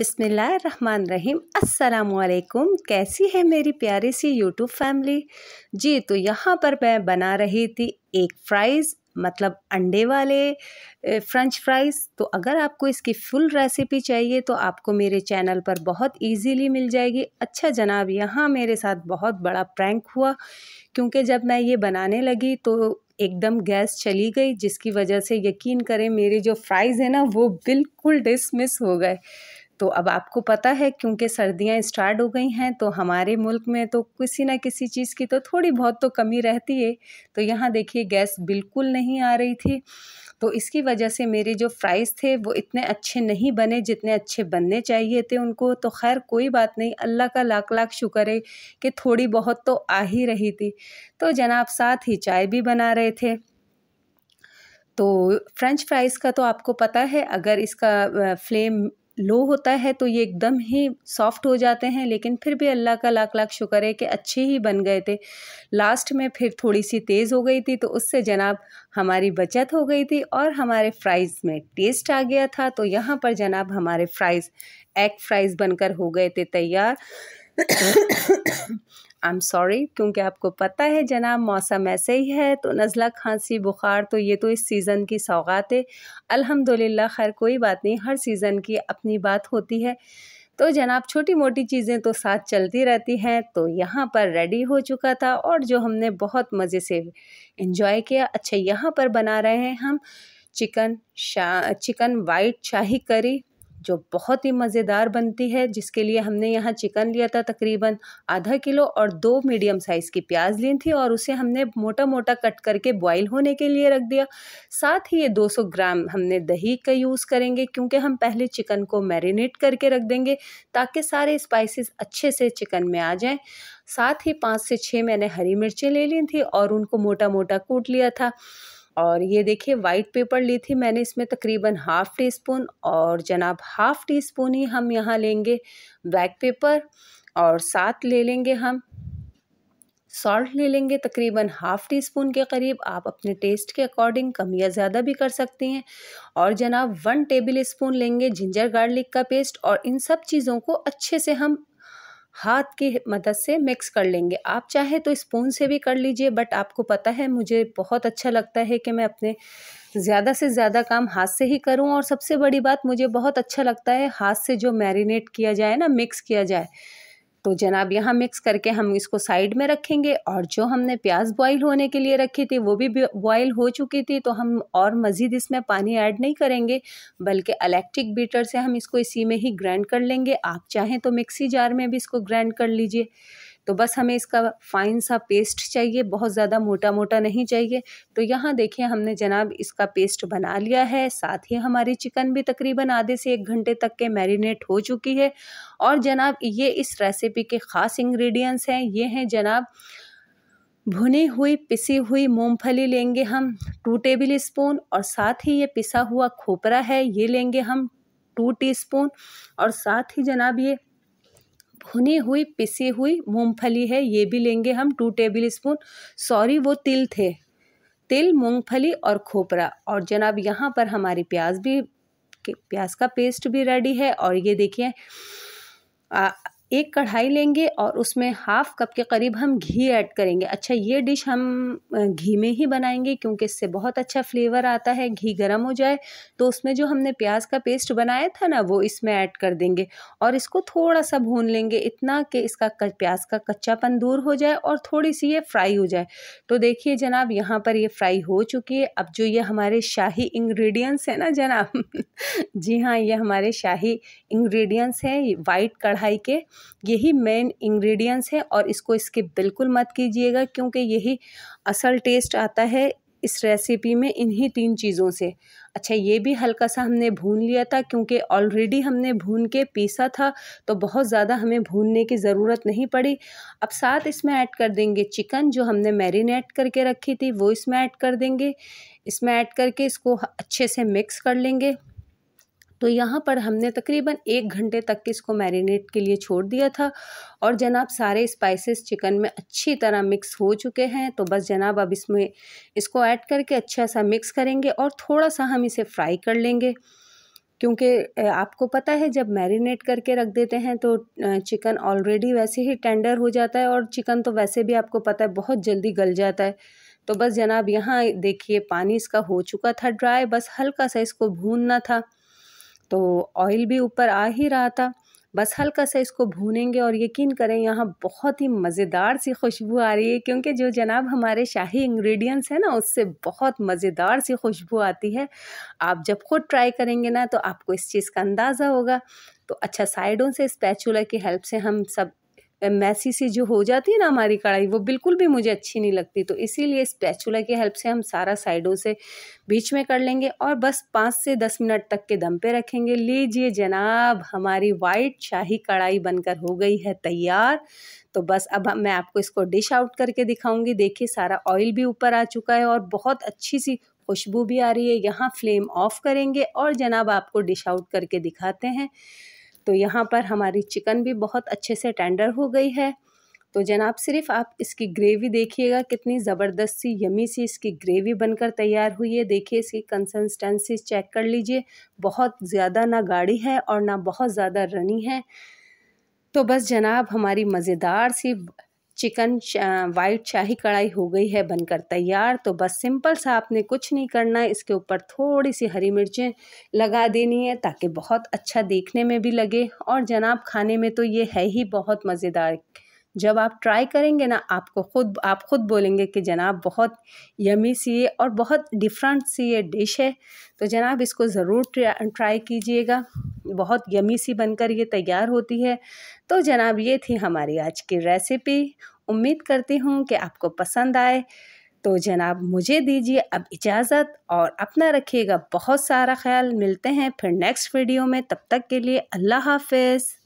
बिसमीम् अल्लाम कैसी है मेरी प्यारी सी यूट्यूब फैमिली जी तो यहाँ पर मैं बना रही थी एक फ्राइज़ मतलब अंडे वाले फ्रेंच फ्राइज़ तो अगर आपको इसकी फुल रेसिपी चाहिए तो आपको मेरे चैनल पर बहुत इजीली मिल जाएगी अच्छा जनाब यहाँ मेरे साथ बहुत बड़ा प्रैंक हुआ क्योंकि जब मैं ये बनाने लगी तो एकदम गैस चली गई जिसकी वजह से यकीन करें मेरे जो फ्राइज़ है ना वो बिल्कुल डिसमिस हो गए तो अब आपको पता है क्योंकि सर्दियाँ स्टार्ट हो गई हैं तो हमारे मुल्क में तो किसी ना किसी चीज़ की तो थोड़ी बहुत तो कमी रहती है तो यहाँ देखिए गैस बिल्कुल नहीं आ रही थी तो इसकी वजह से मेरे जो फ्राइज़ थे वो इतने अच्छे नहीं बने जितने अच्छे बनने चाहिए थे उनको तो खैर कोई बात नहीं अल्लाह का लाख लाख शुक्र है कि थोड़ी बहुत तो आ ही रही थी तो जनाब साथ ही चाय भी बना रहे थे तो फ्रेंच फ्राइज़ का तो आपको पता है अगर इसका फ्लेम लो होता है तो ये एकदम ही सॉफ्ट हो जाते हैं लेकिन फिर भी अल्लाह का लाख लाख शुक्र है कि अच्छे ही बन गए थे लास्ट में फिर थोड़ी सी तेज़ हो गई थी तो उससे जनाब हमारी बचत हो गई थी और हमारे फ्राइज़ में टेस्ट आ गया था तो यहाँ पर जनाब हमारे फ्राइज़ एग फ्राइज़ बनकर हो गए थे तैयार आई एम सॉरी क्योंकि आपको पता है जनाब मौसम ऐसे ही है तो नज़ला खांसी बुखार तो ये तो इस सीज़न की सौगात है अल्हम्दुलिल्लाह खैर कोई बात नहीं हर सीज़न की अपनी बात होती है तो जनाब छोटी मोटी चीज़ें तो साथ चलती रहती हैं तो यहाँ पर रेडी हो चुका था और जो हमने बहुत मज़े से इन्जॉय किया अच्छा यहाँ पर बना रहे हैं हम चिकन शा चिकन वाइट शाही करी जो बहुत ही मज़ेदार बनती है जिसके लिए हमने यहाँ चिकन लिया था तकरीबन आधा किलो और दो मीडियम साइज़ की प्याज ली थी और उसे हमने मोटा मोटा कट करके बॉईल होने के लिए रख दिया साथ ही ये 200 ग्राम हमने दही का यूज़ करेंगे क्योंकि हम पहले चिकन को मैरिनेट करके रख देंगे ताकि सारे स्पाइसिस अच्छे से चिकन में आ जाएँ साथ ही पाँच से छः मैंने हरी मिर्चें ले ली थी और उनको मोटा मोटा कूट लिया था और ये देखिए वाइट पेपर ली थी मैंने इसमें तकरीबन हाफ़ टी स्पून और जनाब हाफ़ टी स्पून ही हम यहाँ लेंगे ब्लैक पेपर और साथ ले लेंगे हम सॉल्ट ले लेंगे तकरीबन हाफ़ टी स्पून के करीब आप अपने टेस्ट के अकॉर्डिंग कम या ज़्यादा भी कर सकती हैं और जनाब वन टेबल स्पून लेंगे जिंजर गार्लिक का पेस्ट और इन सब चीज़ों को अच्छे से हम हाथ की मदद से मिक्स कर लेंगे आप चाहे तो स्पून से भी कर लीजिए बट आपको पता है मुझे बहुत अच्छा लगता है कि मैं अपने ज़्यादा से ज़्यादा काम हाथ से ही करूं और सबसे बड़ी बात मुझे बहुत अच्छा लगता है हाथ से जो मैरिनेट किया जाए ना मिक्स किया जाए तो जनाब यहाँ मिक्स करके हम इसको साइड में रखेंगे और जो हमने प्याज बॉईल होने के लिए रखी थी वो भी बॉईल हो चुकी थी तो हम और मज़ीद इसमें पानी ऐड नहीं करेंगे बल्कि इलेक्ट्रिक बीटर से हम इसको इसी में ही ग्राइंड कर लेंगे आप चाहें तो मिक्सी जार में भी इसको ग्राइंड कर लीजिए तो बस हमें इसका फ़ाइन सा पेस्ट चाहिए बहुत ज़्यादा मोटा मोटा नहीं चाहिए तो यहाँ देखिए हमने जनाब इसका पेस्ट बना लिया है साथ ही हमारी चिकन भी तकरीबन आधे से एक घंटे तक के मैरिनेट हो चुकी है और जनाब ये इस रेसिपी के ख़ास इंग्रेडिएंट्स हैं ये हैं जनाब भुनी हुई पिसी हुई मूंगफली लेंगे हम टू टेबल स्पून और साथ ही ये पिसा हुआ खोपरा है ये लेंगे हम टू टीस्पून और साथ ही जनाब ये भुनी हुई पिसी हुई मूंगफली है ये भी लेंगे हम टू टेबल स्पून सॉरी वो तिल थे तिल मूंगफली और खोपरा और जनाब यहाँ पर हमारी प्याज भी प्याज का पेस्ट भी रेडी है और ये देखिए एक कढ़ाई लेंगे और उसमें हाफ़ कप के करीब हम घी ऐड करेंगे अच्छा ये डिश हम घी में ही बनाएंगे क्योंकि इससे बहुत अच्छा फ्लेवर आता है घी गर्म हो जाए तो उसमें जो हमने प्याज का पेस्ट बनाया था ना वो इसमें ऐड कर देंगे और इसको थोड़ा सा भून लेंगे इतना कि इसका प्याज का कच्चापन दूर हो जाए और थोड़ी सी ये फ्राई हो जाए तो देखिए जनाब यहाँ पर ये फ्राई हो चुकी है अब जो ये हमारे शाही इंग्रेडिएंट्स हैं ना जनाब जी हाँ ये हमारे शाही इंग्रेडिएंट्स हैं वाइट कढ़ाई के यही मेन इंग्रेडिएंट्स है और इसको इसके बिल्कुल मत कीजिएगा क्योंकि यही असल टेस्ट आता है इस रेसिपी में इन्हीं तीन चीज़ों से अच्छा ये भी हल्का सा हमने भून लिया था क्योंकि ऑलरेडी हमने भून के पीसा था तो बहुत ज़्यादा हमें भूनने की ज़रूरत नहीं पड़ी अब साथ इसमें ऐड कर देंगे चिकन जो हमने मैरिनेट करके रखी थी वो इसमें ऐड कर देंगे इसमें ऐड करके इसको अच्छे से मिक्स कर लेंगे तो यहाँ पर हमने तकरीबन एक घंटे तक इसको मैरिनेट के लिए छोड़ दिया था और जनाब सारे स्पाइसेस चिकन में अच्छी तरह मिक्स हो चुके हैं तो बस जनाब अब इसमें इसको ऐड करके अच्छा सा मिक्स करेंगे और थोड़ा सा हम इसे फ्राई कर लेंगे क्योंकि आपको पता है जब मैरिनेट करके रख देते हैं तो चिकन ऑलरेडी वैसे ही टेंडर हो जाता है और चिकन तो वैसे भी आपको पता है बहुत जल्दी गल जाता है तो बस जनाब यहाँ देखिए पानी इसका हो चुका था ड्राई बस हल्का सा इसको भूनना था तो ऑयल भी ऊपर आ ही रहा था बस हल्का सा इसको भूनेंगे और यकीन करें यहाँ बहुत ही मज़ेदार सी खुशबू आ रही है क्योंकि जो जनाब हमारे शाही इंग्रेडिएंट्स हैं ना उससे बहुत मज़ेदार सी खुशबू आती है आप जब खुद ट्राई करेंगे ना तो आपको इस चीज़ का अंदाज़ा होगा तो अच्छा साइडों से स्पैचुला की हेल्प से हम सब मैसी सी जो हो जाती है ना हमारी कढ़ाई वो बिल्कुल भी मुझे अच्छी नहीं लगती तो इसीलिए स्पैचुला की हेल्प से हम सारा साइडों से बीच में कर लेंगे और बस पाँच से दस मिनट तक के दम पे रखेंगे लीजिए जनाब हमारी वाइट शाही कढ़ाई बनकर हो गई है तैयार तो बस अब मैं आपको इसको डिश आउट करके दिखाऊंगी देखिए सारा ऑयल भी ऊपर आ चुका है और बहुत अच्छी सी खुशबू भी आ रही है यहाँ फ्लेम ऑफ करेंगे और जनाब आपको डिश आउट करके दिखाते हैं तो यहाँ पर हमारी चिकन भी बहुत अच्छे से टेंडर हो गई है तो जनाब सिर्फ आप इसकी ग्रेवी देखिएगा कितनी ज़बरदस्त सी यमी सी इसकी ग्रेवी बनकर तैयार हुई है देखिए इसकी कंसिस्टेंसी चेक कर लीजिए बहुत ज़्यादा ना गाढ़ी है और ना बहुत ज़्यादा रनी है तो बस जनाब हमारी मज़ेदार सी चिकन वाइट शाही कढ़ाई हो गई है बनकर तैयार तो बस सिंपल सा आपने कुछ नहीं करना है इसके ऊपर थोड़ी सी हरी मिर्चें लगा देनी है ताकि बहुत अच्छा देखने में भी लगे और जनाब खाने में तो ये है ही बहुत मज़ेदार जब आप ट्राई करेंगे ना आपको खुद आप खुद बोलेंगे कि जनाब बहुत यमी सी ये और बहुत डिफरेंट सी ये डिश है तो जनाब इसको ज़रूर ट्राई कीजिएगा बहुत यमी सी बनकर ये तैयार होती है तो जनाब ये थी हमारी आज की रेसिपी उम्मीद करती हूँ कि आपको पसंद आए तो जनाब मुझे दीजिए अब इजाज़त और अपना रखिएगा बहुत सारा ख्याल मिलते हैं फिर नेक्स्ट वीडियो में तब तक के लिए अल्लाह हाफिज़